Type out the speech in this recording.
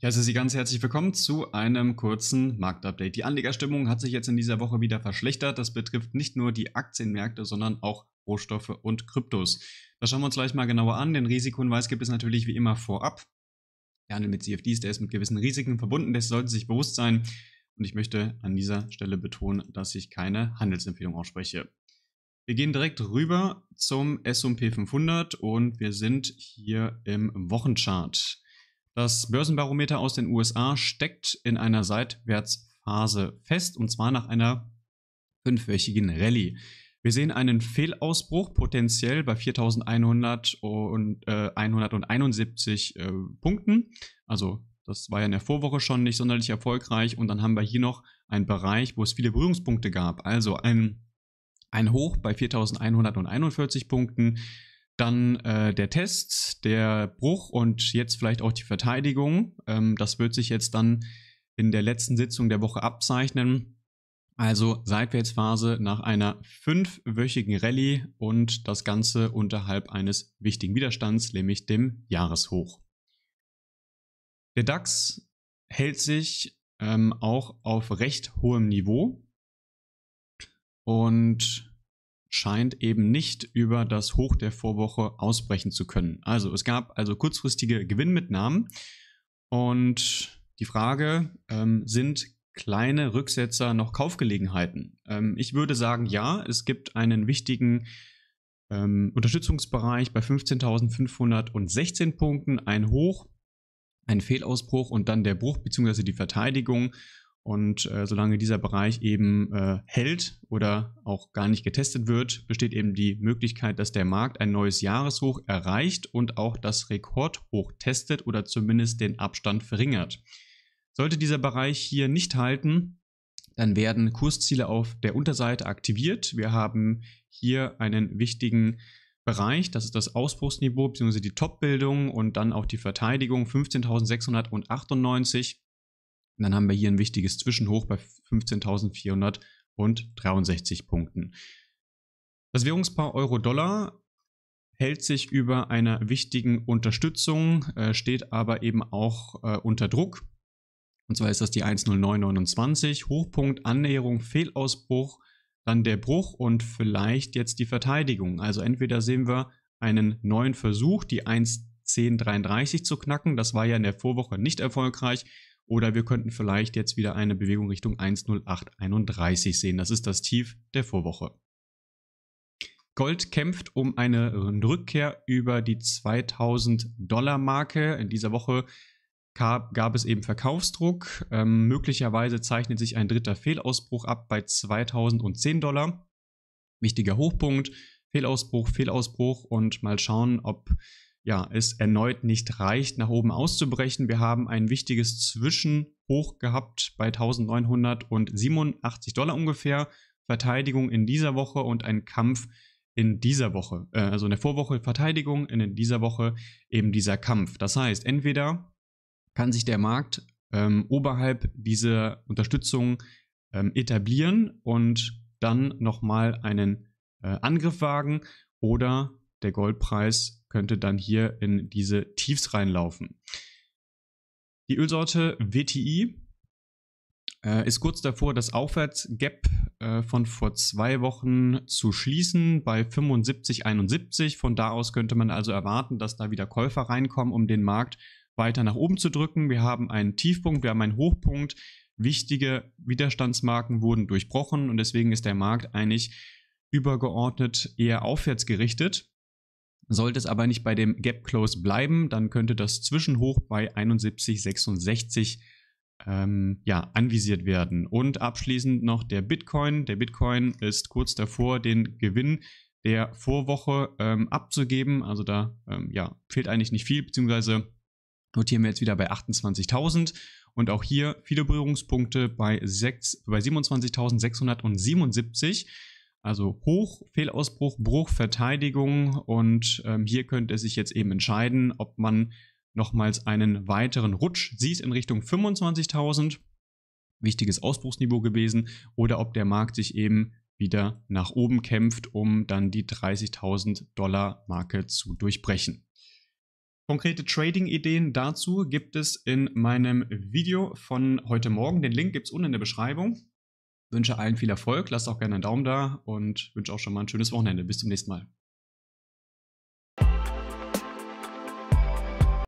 Ich heiße Sie ganz herzlich willkommen zu einem kurzen Marktupdate. Die Anlegerstimmung hat sich jetzt in dieser Woche wieder verschlechtert. Das betrifft nicht nur die Aktienmärkte, sondern auch Rohstoffe und Kryptos. Das schauen wir uns gleich mal genauer an. Den Risikohinweis gibt es natürlich wie immer vorab. Der Handel mit CFDs, der ist mit gewissen Risiken verbunden, das sollte sich bewusst sein. Und ich möchte an dieser Stelle betonen, dass ich keine Handelsempfehlung ausspreche. Wir gehen direkt rüber zum S&P 500 und wir sind hier im Wochenchart. Das Börsenbarometer aus den USA steckt in einer Seitwärtsphase fest und zwar nach einer fünfwöchigen Rallye. Wir sehen einen Fehlausbruch potenziell bei 4.171 äh, äh, Punkten. Also das war ja in der Vorwoche schon nicht sonderlich erfolgreich. Und dann haben wir hier noch einen Bereich, wo es viele Berührungspunkte gab. Also ein, ein Hoch bei 4.141 Punkten, dann äh, der Test, der Bruch und jetzt vielleicht auch die Verteidigung. Ähm, das wird sich jetzt dann in der letzten Sitzung der Woche abzeichnen. Also Seitwärtsphase nach einer fünfwöchigen Rallye und das Ganze unterhalb eines wichtigen Widerstands, nämlich dem Jahreshoch. Der DAX hält sich ähm, auch auf recht hohem Niveau und scheint eben nicht über das Hoch der Vorwoche ausbrechen zu können. Also es gab also kurzfristige Gewinnmitnahmen und die Frage, ähm, sind kleine Rücksetzer noch Kaufgelegenheiten? Ähm, ich würde sagen, ja, es gibt einen wichtigen ähm, Unterstützungsbereich bei 15.516 Punkten, ein Hoch, ein Fehlausbruch und dann der Bruch bzw. die Verteidigung und äh, solange dieser Bereich eben äh, hält oder auch gar nicht getestet wird, besteht eben die Möglichkeit, dass der Markt ein neues Jahreshoch erreicht und auch das Rekordhoch testet oder zumindest den Abstand verringert. Sollte dieser Bereich hier nicht halten, dann werden Kursziele auf der Unterseite aktiviert. Wir haben hier einen wichtigen Bereich, das ist das Ausbruchsniveau bzw. die Top-Bildung und dann auch die Verteidigung 15.698 und dann haben wir hier ein wichtiges Zwischenhoch bei 15.463 Punkten. Das Währungspaar Euro-Dollar hält sich über einer wichtigen Unterstützung, äh, steht aber eben auch äh, unter Druck. Und zwar ist das die 10929, Hochpunkt, Annäherung, Fehlausbruch, dann der Bruch und vielleicht jetzt die Verteidigung. Also entweder sehen wir einen neuen Versuch, die 11033 zu knacken, das war ja in der Vorwoche nicht erfolgreich, oder wir könnten vielleicht jetzt wieder eine Bewegung Richtung 10831 sehen. Das ist das Tief der Vorwoche. Gold kämpft um eine Rückkehr über die 2000 Dollar Marke. In dieser Woche gab es eben Verkaufsdruck. Ähm, möglicherweise zeichnet sich ein dritter Fehlausbruch ab bei 2010 Dollar. Wichtiger Hochpunkt. Fehlausbruch, Fehlausbruch und mal schauen, ob ja, es erneut nicht reicht, nach oben auszubrechen. Wir haben ein wichtiges Zwischenhoch gehabt bei 1987 Dollar ungefähr. Verteidigung in dieser Woche und ein Kampf in dieser Woche. Äh, also in der Vorwoche Verteidigung, in dieser Woche eben dieser Kampf. Das heißt, entweder kann sich der Markt ähm, oberhalb dieser Unterstützung ähm, etablieren und dann nochmal einen äh, Angriff wagen oder der Goldpreis könnte dann hier in diese Tiefs reinlaufen. Die Ölsorte WTI äh, ist kurz davor, das Aufwärtsgap äh, von vor zwei Wochen zu schließen bei 75,71. Von da aus könnte man also erwarten, dass da wieder Käufer reinkommen, um den Markt weiter nach oben zu drücken. Wir haben einen Tiefpunkt, wir haben einen Hochpunkt. Wichtige Widerstandsmarken wurden durchbrochen und deswegen ist der Markt eigentlich übergeordnet eher aufwärts gerichtet. Sollte es aber nicht bei dem Gap Close bleiben, dann könnte das Zwischenhoch bei 71,66 ähm, ja, anvisiert werden. Und abschließend noch der Bitcoin. Der Bitcoin ist kurz davor, den Gewinn der Vorwoche ähm, abzugeben. Also da ähm, ja, fehlt eigentlich nicht viel, beziehungsweise notieren wir jetzt wieder bei 28.000. Und auch hier viele Berührungspunkte bei, bei 27.677. Also Hoch, Fehlausbruch, Bruch, Verteidigung und ähm, hier könnte es sich jetzt eben entscheiden, ob man nochmals einen weiteren Rutsch sieht in Richtung 25.000, wichtiges Ausbruchsniveau gewesen, oder ob der Markt sich eben wieder nach oben kämpft, um dann die 30.000 Dollar Marke zu durchbrechen. Konkrete Trading-Ideen dazu gibt es in meinem Video von heute Morgen. Den Link gibt es unten in der Beschreibung. Wünsche allen viel Erfolg, lasst auch gerne einen Daumen da und wünsche auch schon mal ein schönes Wochenende. Bis zum nächsten Mal.